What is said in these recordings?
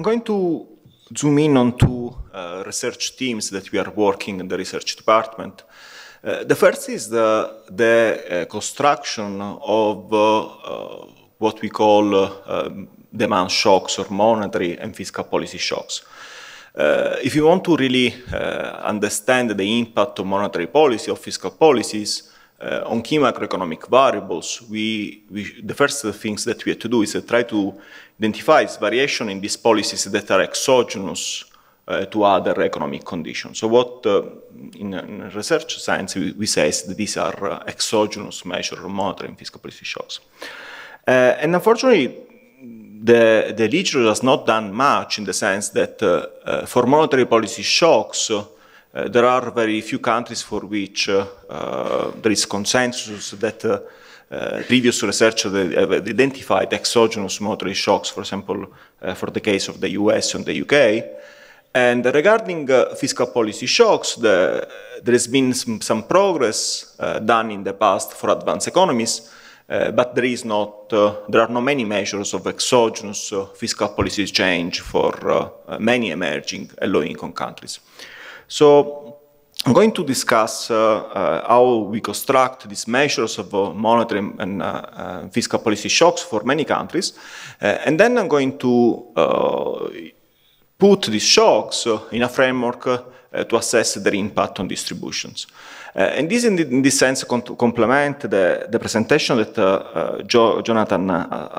I'm going to zoom in on two uh, research teams that we are working in the research department. Uh, the first is the, the uh, construction of uh, uh, what we call uh, um, demand shocks or monetary and fiscal policy shocks. if you want to really understand the impact of monetary policy or fiscal policies, uh, on key macroeconomic variables, we, we, the first things that we have to do is try to identify variation in these policies that are exogenous uh, to other economic conditions. So what uh, in, in, research science we, we, say is that these are uh, exogenous measures monitoring fiscal policy shocks. Uh, and unfortunately, the, the literature has not done much in the sense that for monetary policy shocks, uh, there are very few countries for which uh, uh, there is consensus that uh, previous research have identified exogenous motor shocks, for example, for the case of the US and the UK. And regarding fiscal policy shocks, the, there has been some, some progress done in the past for advanced economies. Uh, but there is not, uh, there are not many measures of exogenous uh, fiscal policy change for many emerging and low-income countries. So I'm going to discuss uh, uh, how we construct these measures of uh, monetary and uh, uh, fiscal policy shocks for many countries. Uh, and then I'm going to put these shocks in a framework to assess their impact on distributions. and this, in, the, in this sense, complement the, the, presentation that jo Jonathan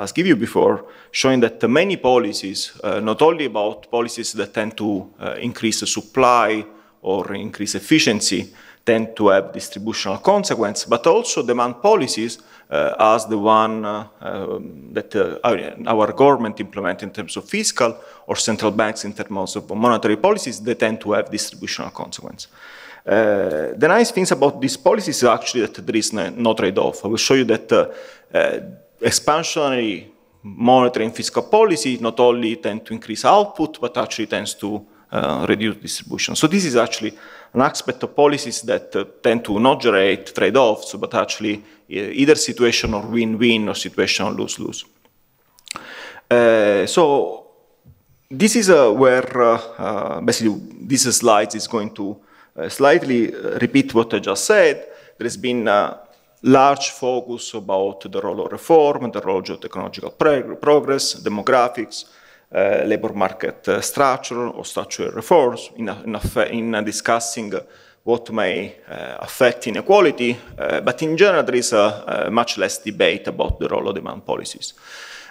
has given you before, showing that many policies, not only about policies that tend to increase the supply, or increase efficiency tend to have distributional consequence, but also demand policies uh, as the one uh, um, that uh, our government implement in terms of fiscal or central banks in terms of monetary policies, they tend to have distributional consequence. Uh, the nice things about these policies is actually that there is no, no trade-off. I will show you that uh, uh, expansionary monetary and fiscal policy not only tend to increase output, but actually tends to uh, reduced distribution. So this is actually an aspect of policies that uh, tend to not generate trade-offs, but actually uh, either situation or win-win or situation or lose-lose. so this is where basically this slide is going to slightly repeat what I just said. There has been large focus about the role of reform, the role of technological progress, demographics, Eh, labor market structure or structural reforms, in, in, in discussing what may eh, affect inequality. Eh, but in general, there is a, a much less debate about the role of demand policies.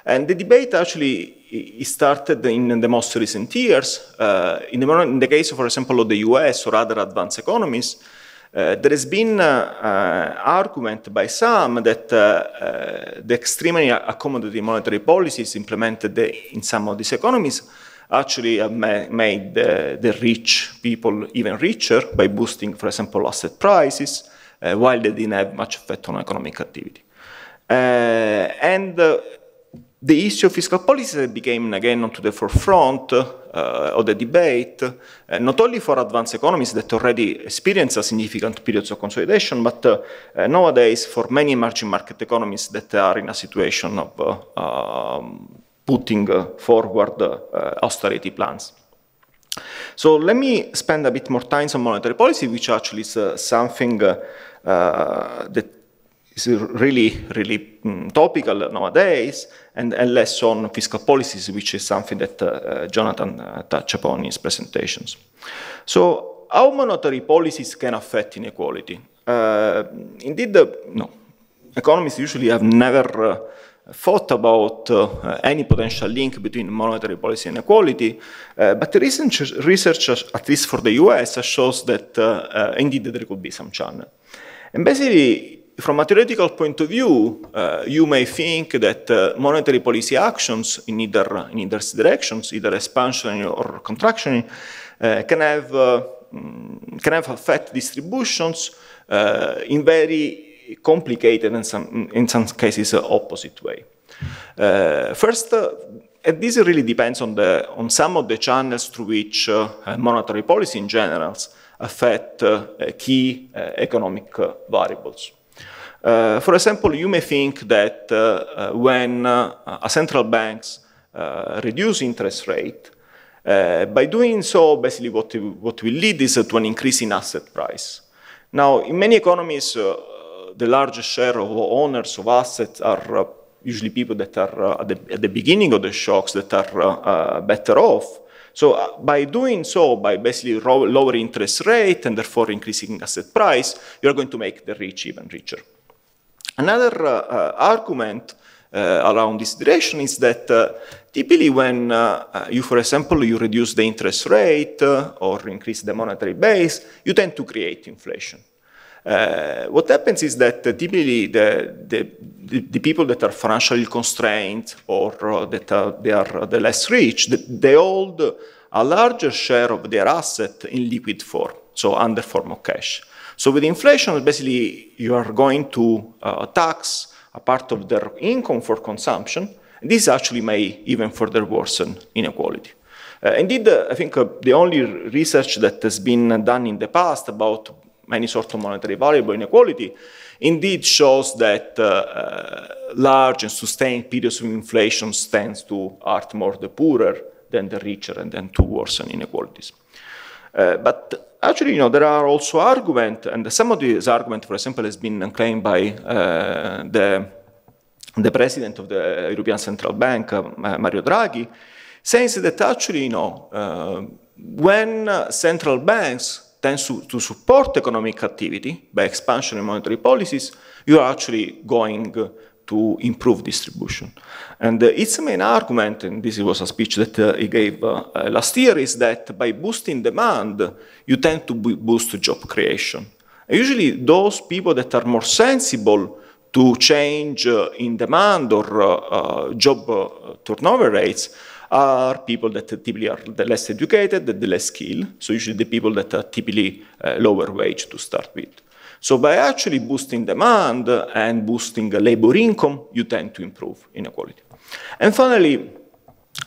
And the debate actually started in the most recent years. Uh, in, the, in, the, case, for example, of the US or other advanced economies, uh, there has been uh, uh, argument by some that uh, uh, the extremely accommodative monetary policies implemented in some of these economies actually have ma made the, the, rich people even richer by boosting, for example, asset prices, uh, while they didn't have much effect on economic activity. and the issue of fiscal policy became again onto the forefront uh, of the debate, uh, not only for advanced economies that already experience a significant periods of consolidation, but uh, uh nowadays for many emerging market economies that are in a situation of uh, um, putting uh, forward austerity plans. So let me spend a bit more time on monetary policy, which actually is something that is really, really mm, topical nowadays, and, and, less on fiscal policies, which is something that uh, uh, Jonathan uh, touched upon in his presentations. So, how monetary policies can affect inequality? Uh, indeed, uh, no. Economists usually have never uh, thought about uh, any potential link between monetary policy and inequality, uh, but the recent research, at least for the US, shows that uh, indeed there could be some channel. And basically, from a theoretical point of view, uh, you may think that uh, monetary policy actions in either, in either directions, either expansion or contraction, uh, can, have, uh, mm, can have effect distributions uh, in very complicated and some, in some cases uh, opposite way. first, and this really depends on, the, on some of the channels through which monetary policy in general affect key economic variables. Uh, for example, you may think that uh, uh, when a central banks reduce interest rate, by doing so, basically what, what will lead is to an increase in asset price. Now, in many economies, the largest share of owners of assets are usually people that are at, the, at the beginning of the shocks that are better off. So by doing so, by basically lowering interest rate and therefore increasing asset price, you're going to make the rich even richer. Another uh, uh argument uh, around this direction is that uh, typically when you, for example, you reduce the interest rate or increase the monetary base, you tend to create inflation. Uh, what happens is that uh, typically the, the, the, people that are financially constrained or uh, that are, they are the less rich, they hold a larger share of their asset in liquid form, so under form of cash. So with inflation, basically you are going to uh, tax a part of their income for consumption. this actually may even further worsen inequality. Uh, indeed, uh, I think uh, the only research that has been done in the past about any sort of monetary variable inequality indeed shows that uh, uh, large and sustained periods of inflation tends to hurt more the poorer than the richer and then to worsen inequalities. but actually, you know, there are also arguments, and some of these arguments, for example, has been claimed by uh, the, the president of the European Central Bank, uh, Mario Draghi, saying that actually, you know, uh, when central banks tend to, to, support economic activity by expansion and monetary policies, you are actually going to improve distribution. And uh, its main argument, and this was a speech that uh, he gave uh, uh last year, is that by boosting demand, you tend to boost job creation. And usually, those people that are more sensible to change uh, in demand or uh, job turnover rates are people that typically are the less educated, the less skilled. So usually, the people that are typically lower wage to start with. So by actually boosting demand and boosting labor income, you tend to improve inequality. And finally,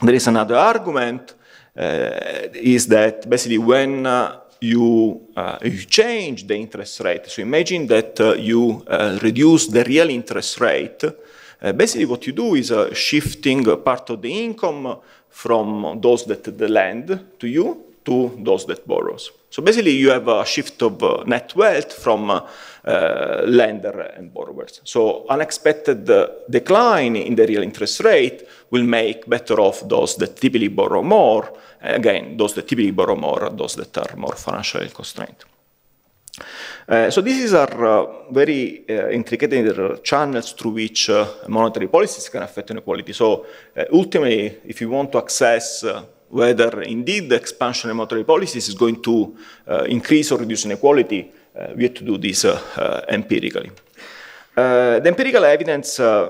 there is another argument uh, is that basically when uh, you, uh, you change the interest rate, so imagine that uh, you uh, reduce the real interest rate, uh, basically what you do is shifting part of the income from those that the lend to you to those that borrowers. So basically, you have a shift of uh, net wealth from uh, uh, lender and borrowers. So unexpected uh, decline in the real interest rate will make better off those that typically borrow more. Again, those that typically borrow more are those that are more financially constrained. Uh, so these are uh, very intricate channels through which monetary policies can affect inequality. So ultimately, if you want to access whether indeed the expansionary monetary policies is going to uh, increase or reduce inequality, uh, we have to do this uh, uh empirically. Uh, the empirical evidence uh,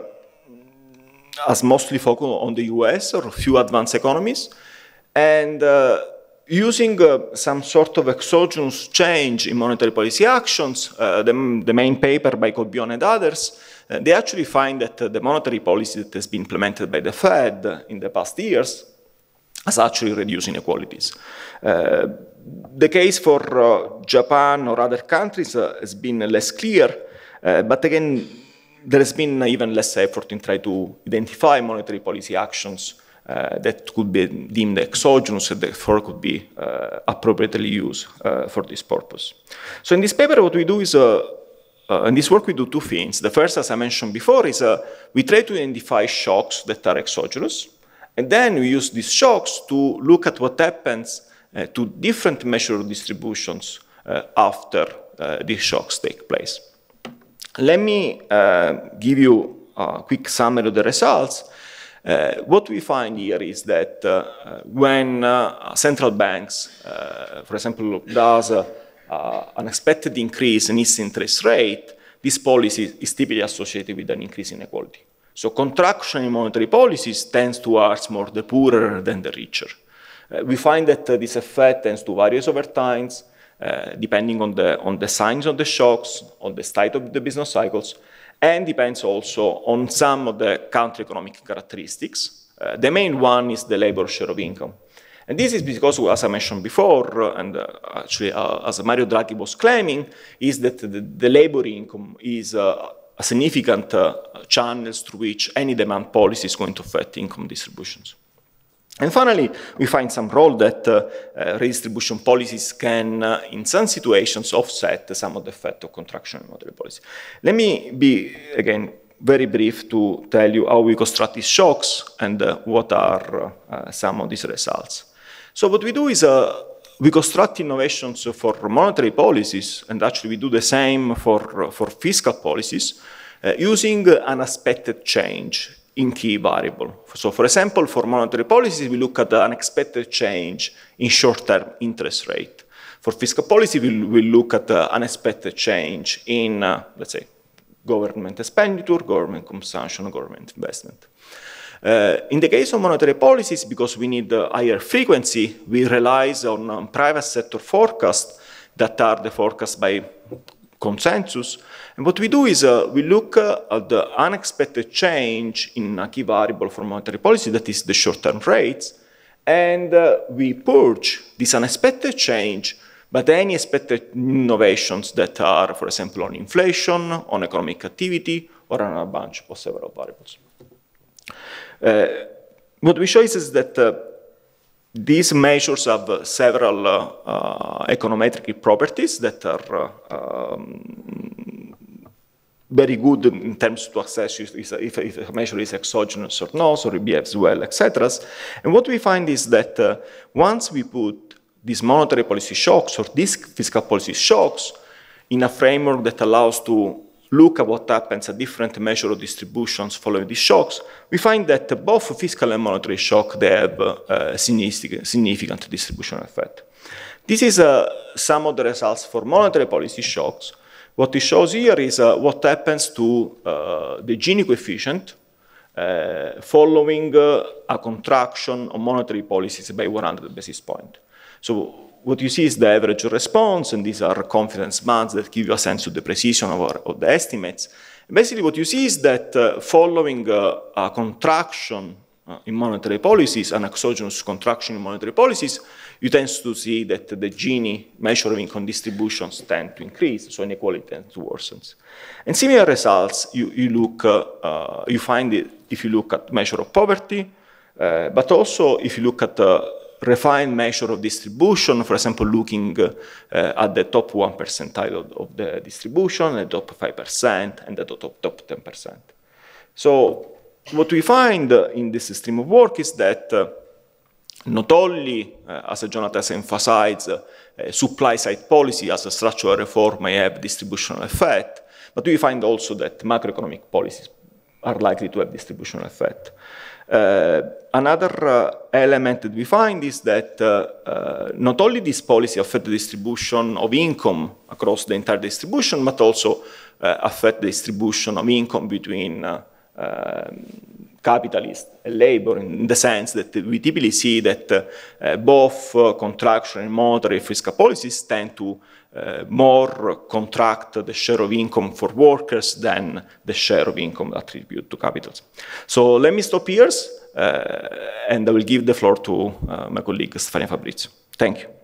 has mostly focused on the US or a few advanced economies, and using some sort of exogenous change in monetary policy actions, the, the, main paper by Colbion and others, they actually find that the monetary policy that has been implemented by the Fed in the past years as actually reduce inequalities. Uh, the case for uh, Japan or other countries uh, has been less clear, uh, but again, there has been even less effort in trying to identify monetary policy actions uh, that could be deemed exogenous and therefore could be uh, appropriately used for this purpose. So in this paper, what we do is uh, in this work, we do two things. The first, as I mentioned before, is uh, we try to identify shocks that are exogenous. And then we use these shocks to look at what happens uh, to different measure distributions uh, after uh, these shocks take place. Let me uh, give you a quick summary of the results. Uh, what we find here is that uh, when uh, central banks, uh, for example, does an expected increase in its interest rate, this policy is typically associated with an increase in inequality. So contraction in monetary policies tends towards more the poorer than the richer. Uh, we find that uh, this effect tends to vary over times, uh, depending on the, on the signs of the shocks, on the state of the business cycles, and depends also on some of the country economic characteristics. Uh, the main one is the labor share of income. And this is because, as I mentioned before, uh, and uh, actually as Mario Draghi was claiming, is that the, the labor income is significant uh, channels through which any demand policy is going to affect income distributions. And finally, we find some role that uh, uh, redistribution policies can, uh, in some situations, offset some of the effect of contraction in monetary policy. Let me be, again, very brief to tell you how we construct these shocks and uh, what are uh, some of these results. So what we do is we construct innovations for monetary policies, and actually we do the same for, for fiscal policies, uh, using unexpected change in key variable. So for example, for monetary policies, we look at the unexpected change in short-term interest rate. For fiscal policy, we we look at the unexpected change in, uh, let's say, government expenditure, government consumption, government investment. Uh, in the case of monetary policies, because we need uh, higher frequency, we rely on um, private sector forecasts that are the forecast by consensus. And what we do is uh, we look uh, at the unexpected change in a key variable for monetary policy, that is the short-term rates, and we purge this unexpected change but any expected innovations that are, for example, on inflation, on economic activity, or on a bunch of several variables. Uh, what we show is, is that uh, these measures have uh, several econometric properties that are um, very good in terms to assess if, if, a measure is exogenous or not, so it behaves well, etc. And what we find is that uh, once we put these monetary policy shocks or these fiscal policy shocks in a framework that allows to look at what happens at different measure of distributions following these shocks, we find that both fiscal and monetary shock, they have a uh, significant distribution effect. This is uh, some of the results for monetary policy shocks. What it shows here is uh, what happens to uh, the Gini coefficient uh, following uh, a contraction of monetary policies by 100 basis points. So what you see is the average response, and these are confidence bands that give you a sense of the precision of, our, of the estimates. basically, what you see is that uh, following uh, a contraction uh, in monetary policies, an exogenous contraction in monetary policies, you tend to see that the Gini measure of income distributions tend to increase, so inequality tends to worsen. And similar results you, you look, uh, uh, you find it if you look at measure of poverty, uh, but also if you look at refined measure of distribution, for example, looking uh, at the top 1 percentile of, of, the distribution, the top 5%, and the top, top 10%. So what we find in this stream of work is that uh, not only, uh, as Jonathan has emphasized, uh, supply-side policy as a structural reform may have distributional effect, but we find also that macroeconomic policies are likely to have distributional effect. Uh, another uh, element that we find is that uh, not only this policy affects the distribution of income across the entire distribution, but also affect the distribution of income between um, capitalist labor in the sense that we typically see that uh, both uh, contraction and monetary fiscal policies tend to uh, more contract the share of income for workers than the share of income attributed to capitals. So let me stop here uh, and I will give the floor to uh, my colleague Stefania Fabrizio. Thank you.